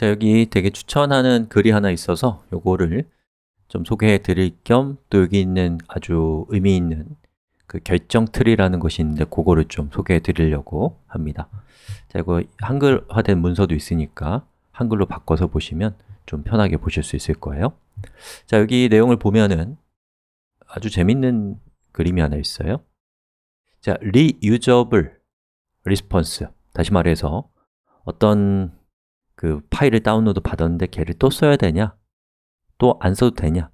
자, 여기 되게 추천하는 글이 하나 있어서 요거를 좀 소개해 드릴 겸 또 여기 있는 아주 의미 있는 그 결정 트리라는 것이 있는데 그거를 좀 소개해 드리려고 합니다 자, 이거 한글화된 문서도 있으니까 한글로 바꿔서 보시면 좀 편하게 보실 수 있을 거예요 자, 여기 내용을 보면은 아주 재밌는 그림이 하나 있어요 자, reusable response 다시 말해서 어떤 그 파일을 다운로드 받았는데 걔를 또 써야 되냐? 또 안 써도 되냐?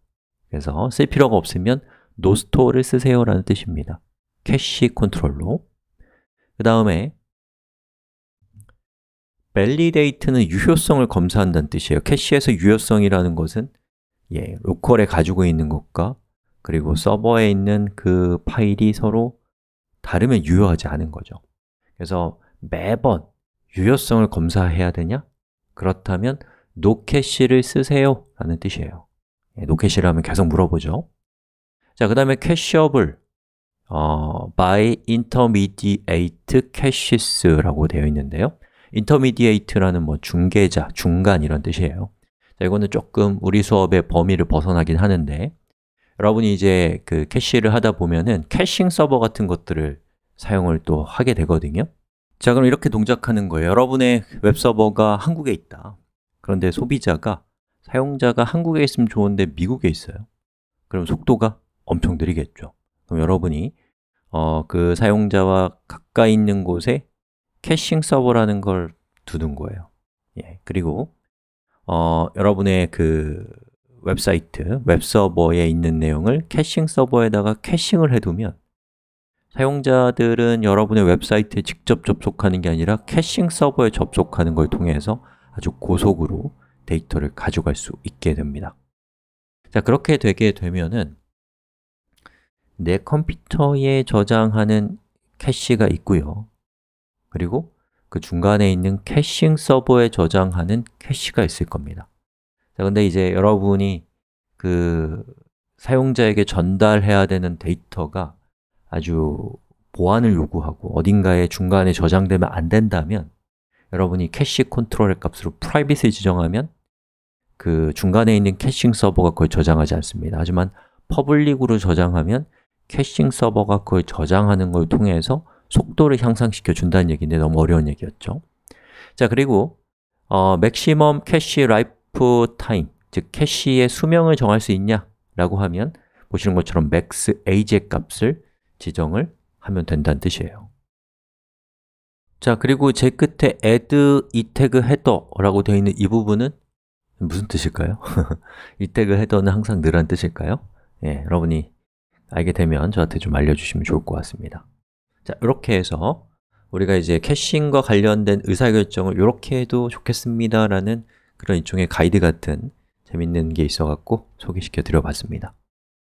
그래서 쓸 필요가 없으면 nostore를 쓰세요 라는 뜻입니다 캐시 컨트롤로 그 다음에 validate는 유효성을 검사한다는 뜻이에요 캐시에서 유효성이라는 것은 예, 로컬에 가지고 있는 것과 그리고 서버에 있는 그 파일이 서로 다르면 유효하지 않은 거죠 그래서 매번 유효성을 검사해야 되냐? 그렇다면 노캐시를 쓰세요 라는 뜻이에요 예, 노캐시를 하면 계속 물어보죠 자, 그 다음에 캐시업을 어, by intermediate caches라고 되어 있는데요 intermediate라는 뭐 중개자, 중간 이런 뜻이에요 자, 이거는 조금 우리 수업의 범위를 벗어나긴 하는데 여러분이 이제 그 캐시를 하다 보면은 캐싱 서버 같은 것들을 사용을 또 하게 되거든요 자, 그럼 이렇게 동작하는 거예요. 여러분의 웹서버가 한국에 있다. 그런데 소비자가, 사용자가 한국에 있으면 좋은데 미국에 있어요. 그럼 속도가 엄청 느리겠죠. 그럼 여러분이 어, 그 사용자와 가까이 있는 곳에 캐싱 서버라는 걸 두는 거예요. 예, 그리고 어, 여러분의 그 웹사이트, 웹서버에 있는 내용을 캐싱 서버에다가 캐싱을 해두면 사용자들은 여러분의 웹사이트에 직접 접속하는 게 아니라 캐싱 서버에 접속하는 걸 통해서 아주 고속으로 데이터를 가져갈 수 있게 됩니다 자, 그렇게 되게 되면은 내 컴퓨터에 저장하는 캐시가 있고요 그리고 그 중간에 있는 캐싱 서버에 저장하는 캐시가 있을 겁니다 자, 근데 이제 여러분이 그 사용자에게 전달해야 되는 데이터가 아주 보안을 요구하고 어딘가에 중간에 저장되면 안 된다면 여러분이 캐시 컨트롤의 값으로 프라이빗을 지정하면 그 중간에 있는 캐싱 서버가 그걸 저장하지 않습니다 하지만 퍼블릭으로 저장하면 캐싱 서버가 그걸 저장하는 걸 통해서 속도를 향상시켜 준다는 얘기인데 너무 어려운 얘기였죠 자 그리고 어, maximum cache life time 즉 캐시의 수명을 정할 수 있냐? 라고 하면 보시는 것처럼 max a g e 값을 지정을 하면 된다는 뜻이에요 자, 그리고 제 끝에 add 이 태그 헤더 라고 되어 있는 이 부분은 무슨 뜻일까요? 이 태그 헤더는 항상 늘란 뜻일까요? 예, 여러분이 알게 되면 저한테 좀 알려주시면 좋을 것 같습니다 자, 이렇게 해서 우리가 이제 캐싱과 관련된 의사결정을 이렇게 해도 좋겠습니다 라는 그런 일종의 가이드 같은 재밌는 게 있어갖고 소개시켜 드려봤습니다